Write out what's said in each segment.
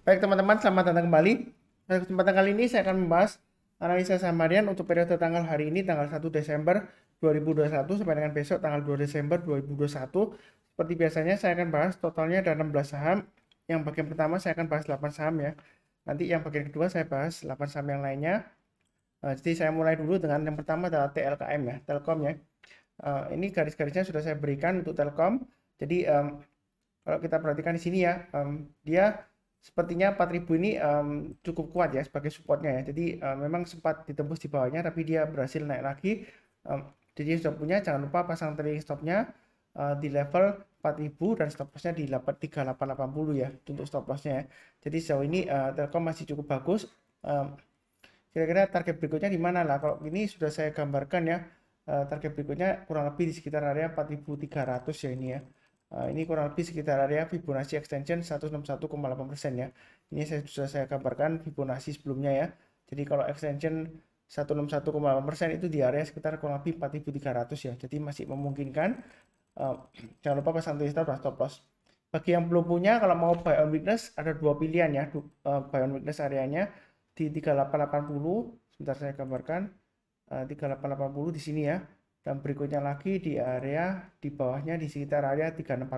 Baik teman-teman, selamat datang kembali. Pada kesempatan kali ini saya akan membahas analisa saham harian untuk periode tanggal hari ini tanggal 1 Desember 2021 sampai dengan besok tanggal 2 Desember 2021. Seperti biasanya saya akan bahas totalnya ada 16 saham. Yang bagian pertama saya akan bahas 8 saham ya. Nanti yang bagian kedua saya bahas 8 saham yang lainnya. Nah, jadi saya mulai dulu dengan yang pertama adalah TLKM ya, Telkom ya. Uh, ini garis-garisnya sudah saya berikan untuk Telkom. Jadi um, kalau kita perhatikan di sini ya, um, dia sepertinya 4000 ini um, cukup kuat ya sebagai supportnya ya. Jadi um, memang sempat ditembus di bawahnya tapi dia berhasil naik lagi. Um, jadi sudah punya jangan lupa pasang trading stopnya uh, di level 4000 dan stop lossnya di 3880 ya untuk stop lossnya ya. Jadi sejauh ini uh, Telkom masih cukup bagus. Kira-kira um, target berikutnya di mana lah? Kalau ini sudah saya gambarkan ya uh, target berikutnya kurang lebih di sekitar area 4300 ya ini ya. Eh, ini kurang lebih sekitar area Fibonacci extension 161,8% ya. Ini saya sudah saya gambarkan Fibonacci sebelumnya ya. Jadi kalau extension 161,8% itu di area sekitar kurang lebih 4300 ya. Jadi masih memungkinkan. Uh, jangan lupa pasang dan stop loss. Bagi yang belum punya kalau mau buy on weakness ada dua pilihan ya. Uh, buy on weakness areanya di 3880. Sebentar saya gambarkan. uh, 3880 di sini ya dan berikutnya lagi di area di bawahnya di sekitar area 340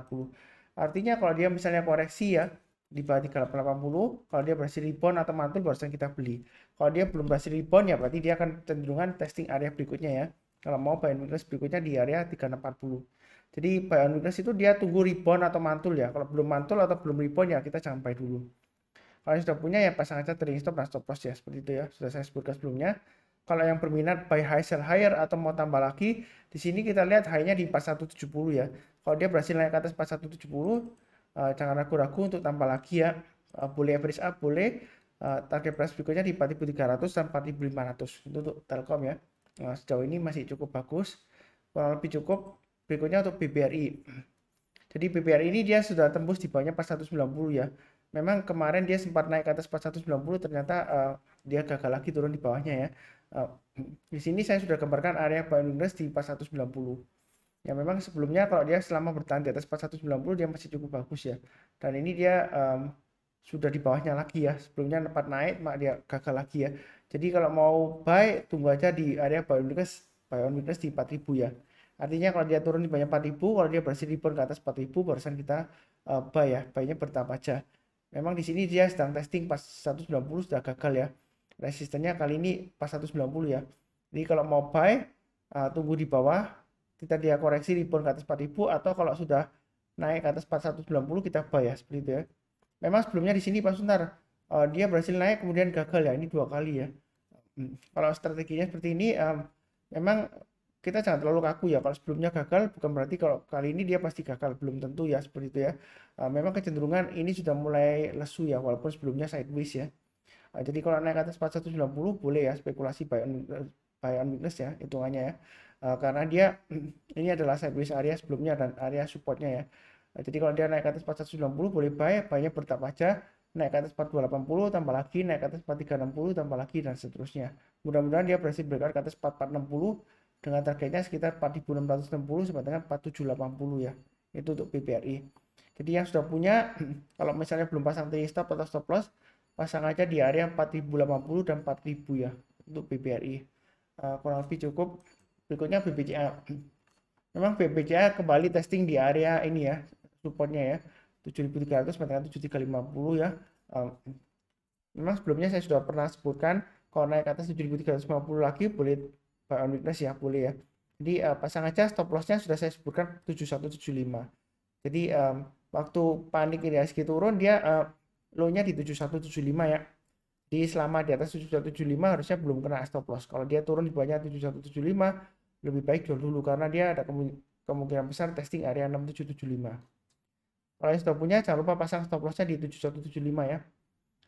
artinya kalau dia misalnya koreksi ya di bawah 380 kalau dia berhasil rebound atau mantul barusan kita beli kalau dia belum berhasil rebound ya berarti dia akan cenderungan testing area berikutnya ya kalau mau buy and berikutnya di area 340 jadi buy and weakness itu dia tunggu rebound atau mantul ya kalau belum mantul atau belum rebound ya kita jangan dulu kalau sudah punya ya pasang aja trading stop dan stop loss ya seperti itu ya sudah saya sebutkan sebelumnya kalau yang berminat buy high sell higher atau mau tambah lagi di sini kita lihat high-nya di 4170 ya kalau dia berhasil naik ke atas 4170 uh, eh, jangan ragu-ragu untuk tambah lagi ya eh, boleh average up boleh eh, target price berikutnya di 4300 dan 4500 itu untuk Telkom ya nah, sejauh ini masih cukup bagus kurang lebih cukup berikutnya untuk BBRI jadi BBRI ini dia sudah tembus di bawahnya 4190 ya memang kemarin dia sempat naik ke atas 490, ternyata uh, dia gagal lagi turun di bawahnya ya. Uh, di sini saya sudah gambarkan area buying range di 4190. Ya memang sebelumnya kalau dia selama bertahan di atas 490 dia masih cukup bagus ya. Dan ini dia um, sudah di bawahnya lagi ya. Sebelumnya tempat naik mak dia gagal lagi ya. Jadi kalau mau buy tunggu aja di area buying range buy on weakness di 4000 ya. Artinya kalau dia turun di banyak 4000, kalau dia berhasil rebound ke atas 4000 barusan kita uh, buy ya, buy nya bertahap aja. Memang di sini dia sedang testing pas 190 sudah gagal ya. Resistennya kali ini pas 190 ya. Jadi kalau mau buy uh, tunggu di bawah kita dia koreksi rebound ke atas 4000 atau kalau sudah naik ke atas 4190 kita buy ya seperti itu ya. Memang sebelumnya di sini pas sunar uh, ah, dia berhasil naik kemudian gagal ya ini dua kali ya. Hmm. Kalau strateginya seperti ini um, memang kita jangan terlalu kaku ya kalau sebelumnya gagal bukan berarti kalau kali ini dia pasti gagal belum tentu ya seperti itu ya ah, memang kecenderungan ini sudah mulai lesu ya walaupun sebelumnya sideways ya ah, jadi kalau naik atas 4190 boleh ya spekulasi buy on, buy on weakness ya hitungannya ya ah, karena dia ini adalah sideways area sebelumnya dan area supportnya ya jadi kalau dia naik atas 4190 boleh buy buy bertap aja naik ke atas 4280 tambah lagi naik ke atas 4360 tambah lagi dan seterusnya mudah-mudahan dia berhasil berikan ke atas 4460 dengan targetnya sekitar 4660 sampai dengan 4780 ya itu untuk PPRI jadi yang sudah punya kalau misalnya belum pasang trade stop atau stop loss pasang aja di area 4080 dan 4000 ya untuk PPRI uh, eh, kurang lebih cukup berikutnya BBCA memang BBCA kembali testing di area ini ya supportnya ya 7300 sampai 7350 ya memang sebelumnya saya sudah pernah sebutkan kalau naik atas 7350 lagi boleh on weakness ya boleh ya jadi uh, eh, pasang aja stop lossnya sudah saya sebutkan 7175 jadi um, waktu panik ini ASG turun dia uh, low-nya di 7175 ya di selama di atas 7175 harusnya belum kena stop loss kalau dia turun di bawahnya 7175 lebih baik jual dulu karena dia ada kemungkinan besar testing area 6775. Kalau yang sudah punya jangan lupa pasang stop lossnya di 7175 ya.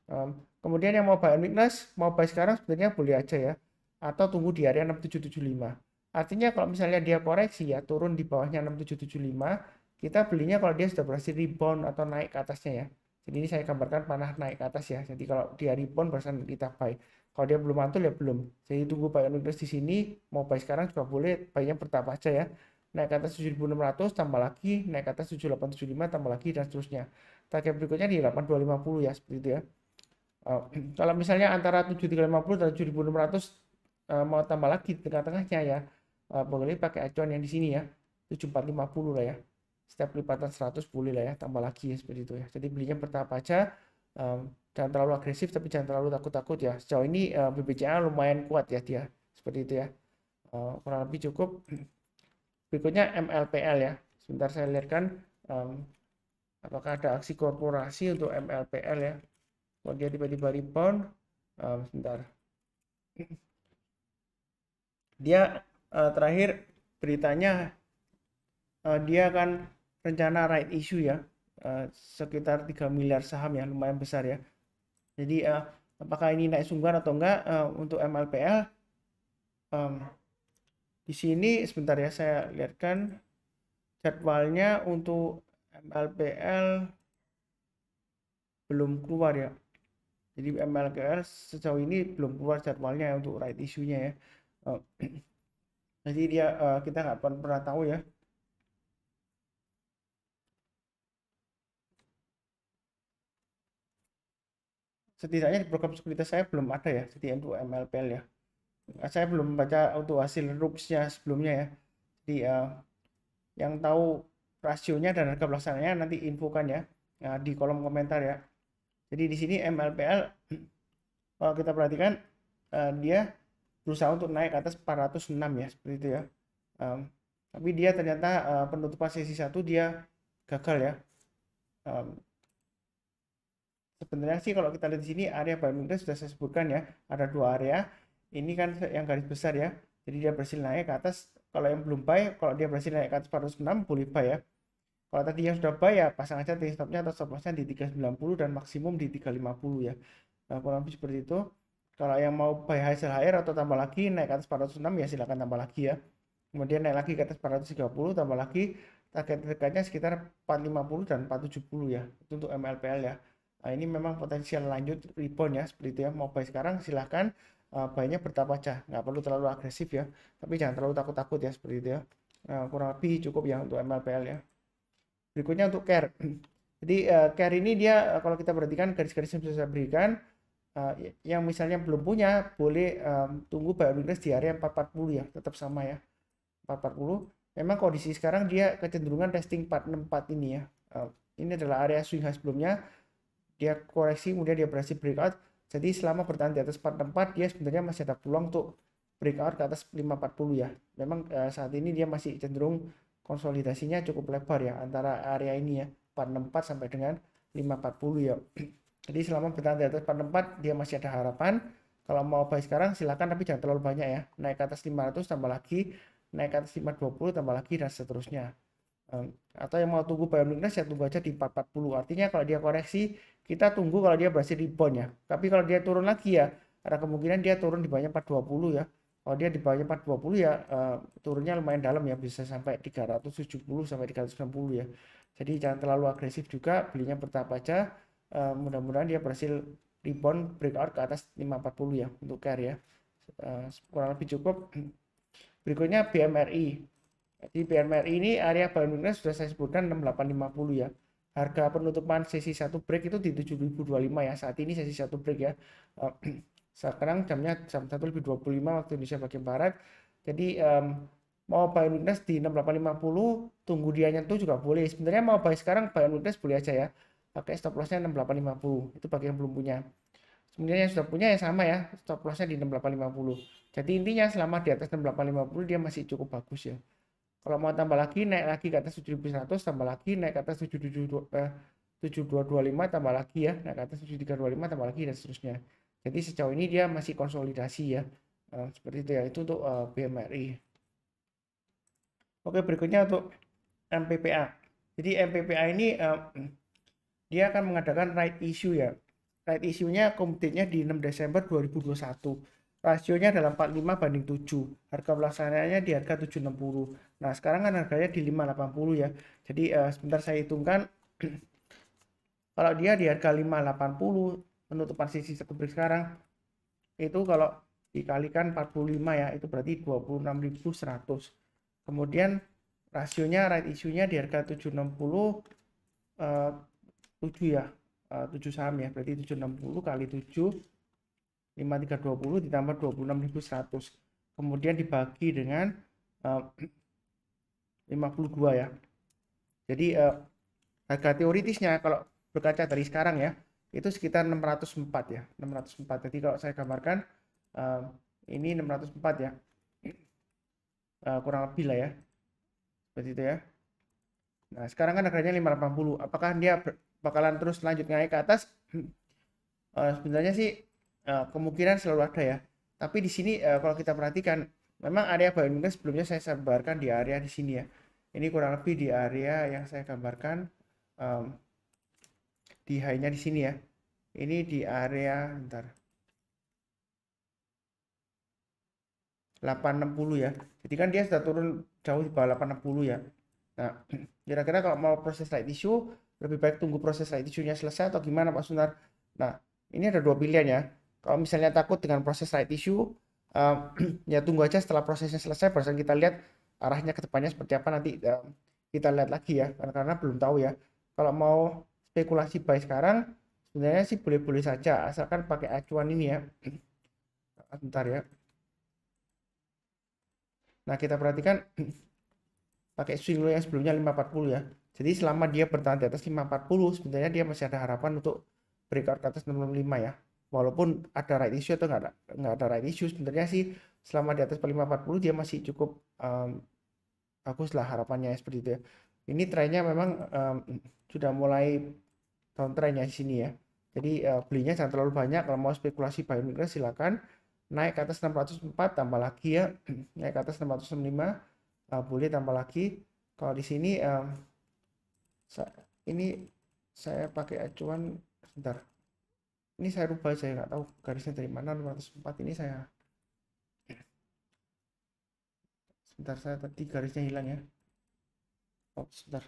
Um, kemudian yang mau buy on weakness, mau buy sekarang sebenarnya boleh aja ya atau tunggu di area 6775. Artinya kalau misalnya dia koreksi ya turun di bawahnya 6775, kita belinya kalau dia sudah berhasil rebound atau naik ke atasnya ya. Jadi ini saya gambarkan panah naik ke atas ya. Jadi kalau dia rebound barusan kita buy. Kalau dia belum mantul ya belum. Jadi tunggu buy on di sini, mau buy sekarang juga boleh, buy-nya bertahap aja ya naik ke atas 7600 tambah lagi naik ke atas 7875 tambah lagi dan seterusnya target berikutnya di 8250 ya seperti itu ya uh, kalau misalnya antara 7350 dan 7600 Eh, mau tambah lagi di tengah-tengahnya ya boleh pakai acuan yang di sini ya 7450 lah ya setiap lipatan 100 boleh lah ya tambah lagi ya seperti itu ya jadi belinya bertahap aja jangan terlalu agresif tapi jangan terlalu takut-takut ya sejauh ini uh, eh, BBCA lumayan kuat ya dia seperti itu ya eh, kurang lebih cukup berikutnya MLPL ya sebentar saya lihatkan um, apakah ada aksi korporasi untuk MLPL ya kalau dia tiba-tiba rebound sebentar dia uh, terakhir beritanya uh, dia akan rencana right issue ya uh, sekitar 3 miliar saham ya lumayan besar ya jadi uh, apakah ini naik sungguhan atau enggak uh, untuk MLPL um, di sini sebentar ya saya lihatkan jadwalnya untuk MLPL belum keluar ya jadi MLPL sejauh ini belum keluar jadwalnya untuk right issue-nya ya Oh. jadi dia uh, kita nggak pernah, pernah tahu ya setidaknya di program sekuritas saya belum ada ya jadi untuk MLPL ya saya belum baca auto hasil rupsnya sebelumnya ya jadi uh, yang tahu rasionya dan harga pelaksanaannya nanti infokan ya uh, di kolom komentar ya jadi di sini MLPL kalau kita perhatikan uh, dia berusaha untuk naik ke atas 406 ya seperti itu ya um, tapi dia ternyata uh, penutupan sesi satu dia gagal ya um, sebenarnya sih kalau kita lihat di sini area buy sudah saya sebutkan ya ada dua area ini kan yang garis besar ya jadi dia berhasil naik ke atas kalau yang belum buy kalau dia berhasil naik ke atas 406 boleh buy ya kalau tadi yang sudah buy ya pasang aja stopnya atau stop lossnya di 390 dan maksimum di 350 ya nah, kurang lebih seperti itu kalau yang mau buy hasil HR atau tambah lagi naik ke atas 406 ya silahkan tambah lagi ya. Kemudian naik lagi ke atas 430 tambah lagi target dekatnya sekitar 450 dan 470 ya. Itu untuk MLPL ya. Nah, ini memang potensial lanjut rebound ya seperti itu ya. Mau buy sekarang silahkan uh, eh, buy-nya bertahap aja. Nggak perlu terlalu agresif ya. Tapi jangan terlalu takut-takut ya seperti itu ya. Nah, kurang lebih cukup ya untuk MLPL ya. Berikutnya untuk care. Jadi uh, care ini dia kalau kita perhatikan garis-garis yang bisa saya berikan Eh, yang misalnya belum punya boleh um, tunggu baru rilis di area 440 ya tetap sama ya 440 memang kondisi sekarang dia kecenderungan testing 464 ini ya uh, ini adalah area swing high sebelumnya dia koreksi kemudian dia berhasil breakout jadi selama bertahan di atas 464 dia sebenarnya masih ada peluang untuk breakout ke atas 540 ya memang uh, saat ini dia masih cenderung konsolidasinya cukup lebar ya antara area ini ya 464 sampai dengan 540 ya jadi selama bertahan di atas 44 dia masih ada harapan. Kalau mau buy sekarang silahkan tapi jangan terlalu banyak ya. Naik ke atas 500 tambah lagi, naik ke atas 520 tambah lagi dan seterusnya. Ehm, atau yang mau tunggu buy weakness ya tunggu aja di 440. Artinya kalau dia koreksi kita tunggu kalau dia berhasil rebound ya. Tapi kalau dia turun lagi ya ada kemungkinan dia turun di bawahnya 420 ya. Kalau dia di bawahnya 420 ya uh, turunnya lumayan dalam ya bisa sampai 370 sampai 390 ya. Jadi jangan terlalu agresif juga belinya bertahap aja uh, mudah-mudahan dia berhasil rebound breakout ke atas 540 ya untuk care ya uh, kurang lebih cukup berikutnya BMRI di BMRI ini area buying weakness sudah saya sebutkan 6850 ya harga penutupan sesi satu break itu di 7025 ya saat ini sesi satu break ya uh, sekarang jamnya jam 1 lebih 25 waktu Indonesia bagian Barat jadi um, mau buy weakness di 6850 tunggu dia nyentuh juga boleh sebenarnya mau buy sekarang buy weakness boleh aja ya pakai stop lossnya 6850 itu bagi yang belum punya kemudian yang sudah punya yang sama ya stop lossnya di 6850 jadi intinya selama di atas 6850 dia masih cukup bagus ya kalau mau tambah lagi naik lagi ke atas 7100 tambah lagi naik ke atas 77 eh, 7225 tambah lagi ya naik ke atas 7325 tambah lagi dan seterusnya jadi sejauh ini dia masih konsolidasi ya eh, seperti itu ya itu untuk eh, BMRI oke berikutnya untuk MPPA jadi MPPA ini eh, dia akan mengadakan right issue ya. Right issue-nya di 6 Desember 2021. Rasionya dalam 45 banding 7. Harga pelaksanaannya di harga 760. Nah, sekarang kan harganya di 580 ya. Jadi uh, sebentar saya hitungkan kalau dia di harga 580 penutupan sisi sekubrik sekarang itu kalau dikalikan 45 ya itu berarti 26.100 kemudian rasionya right issue-nya di harga 760 eh, 7 ya, eh, uh, 7 saham ya, berarti 760 kali 7, 5320 ditambah 26100. Kemudian dibagi dengan eh, uh, 52 ya. Jadi uh, harga teoritisnya kalau berkaca dari sekarang ya, itu sekitar 604 ya, 604. Jadi kalau saya gambarkan uh, ini 604 ya. Uh, kurang lebih lah ya. Seperti itu ya. Nah, sekarang kan harganya 580. Apakah dia bakalan terus lanjut naik ke atas uh, sebenarnya sih uh, kemungkinan selalu ada ya tapi di sini uh, kalau kita perhatikan memang area buying sebelumnya saya sebarkan di area di sini ya ini kurang lebih di area yang saya gambarkan um, di high-nya di sini ya ini di area ntar 860 ya jadi kan dia sudah turun jauh di bawah 860 ya nah kira-kira kalau mau proses light issue lebih baik tunggu proses right issue-nya selesai atau gimana Pak Sunar? Nah, ini ada dua pilihan ya. Kalau misalnya takut dengan proses right issue, uh, ya tunggu aja setelah prosesnya selesai, barusan kita lihat arahnya ke depannya seperti apa nanti uh, kita lihat lagi ya, karena, karena belum tahu ya. Kalau mau spekulasi buy sekarang, sebenarnya sih boleh-boleh saja, asalkan pakai acuan ini ya. Bentar ya. Nah, kita perhatikan pakai swing low yang sebelumnya 540 ya. Jadi selama dia bertahan di atas 540 sebenarnya dia masih ada harapan untuk breakout ke atas lima ya. Walaupun ada right issue atau nggak ada, nggak ada right issue sebenarnya sih selama di atas 540 dia masih cukup um, bagus lah harapannya seperti itu ya. Ini trennya memang um, sudah mulai trennya di sini ya. Jadi uh, belinya jangan terlalu banyak kalau mau spekulasi buy silakan naik ke atas 604 tambah lagi ya naik ke atas 605 uh, e, boleh tambah lagi kalau di sini um, ini saya pakai acuan sebentar ini saya rubah saya nggak tahu garisnya dari mana 504 ini saya sebentar saya tadi garisnya hilang ya oh sebentar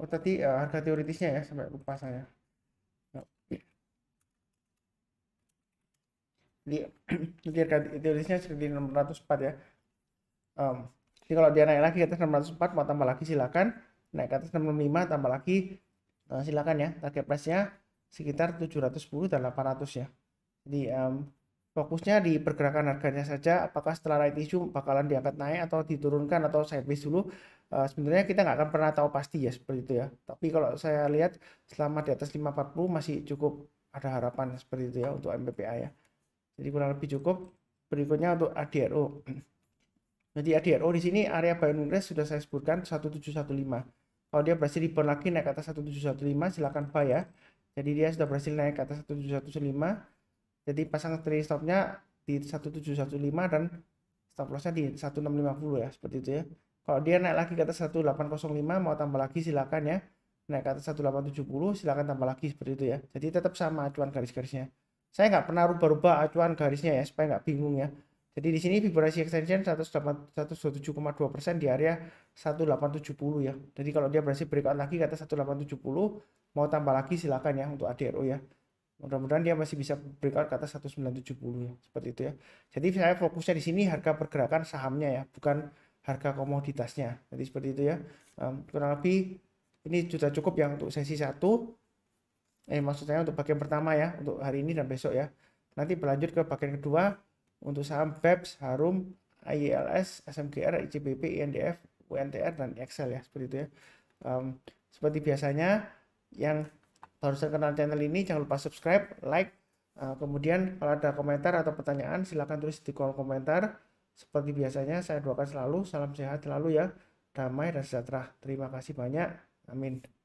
oh tadi uh, harga teoritisnya ya sampai lupa saya oh. di harga teoritisnya seperti 604 ya um, jadi kalau dia naik lagi ke atas 604 mau tambah lagi silakan. Naik ke atas 605, tambah lagi uh, silakan ya. Target price-nya sekitar 710 dan 800 ya. Jadi um, fokusnya di pergerakan harganya saja. Apakah setelah right issue bakalan diangkat naik atau diturunkan atau sideways dulu. Uh, sebenarnya kita nggak akan pernah tahu pasti ya seperti itu ya. Tapi kalau saya lihat selama di atas 540 masih cukup ada harapan seperti itu ya untuk MPPA ya. Jadi kurang lebih cukup. Berikutnya untuk ADRO. Nanti Oh, di sini area buy rest sudah saya sebutkan 1715. Kalau dia berhasil rebound lagi naik ke atas 1715 silakan buy ya. Jadi dia sudah berhasil naik ke atas 1715. Jadi pasang trade stopnya di 1715 dan stop lossnya di 1650 ya seperti itu ya. Kalau dia naik lagi ke atas 1805 mau tambah lagi silakan ya. Naik ke atas 1870 silakan tambah lagi seperti itu ya. Jadi tetap sama acuan garis-garisnya. Saya nggak pernah rubah-rubah acuan garisnya ya supaya nggak bingung ya. Jadi di sini vibrasi extension 107,2% di area 1870 ya. Jadi kalau dia berhasil breakout lagi ke atas 1870, mau tambah lagi silakan ya untuk ADRO ya. Mudah-mudahan dia masih bisa breakout ke atas 1970 ya, seperti itu ya. Jadi saya fokusnya di sini harga pergerakan sahamnya ya, bukan harga komoditasnya. Jadi seperti itu ya. Um, kurang lebih ini sudah cukup ya untuk sesi 1. Eh maksudnya untuk bagian pertama ya, untuk hari ini dan besok ya. Nanti berlanjut ke bagian kedua untuk saham BEPS, Harum, IELS, SMGR, ICBP, INDF, UNTR, dan Excel ya seperti itu ya. Um, seperti biasanya yang baru kenal channel ini jangan lupa subscribe, like, uh, kemudian kalau ada komentar atau pertanyaan silahkan tulis di kolom komentar. Seperti biasanya saya doakan selalu, salam sehat selalu ya, damai dan sejahtera. Terima kasih banyak, amin.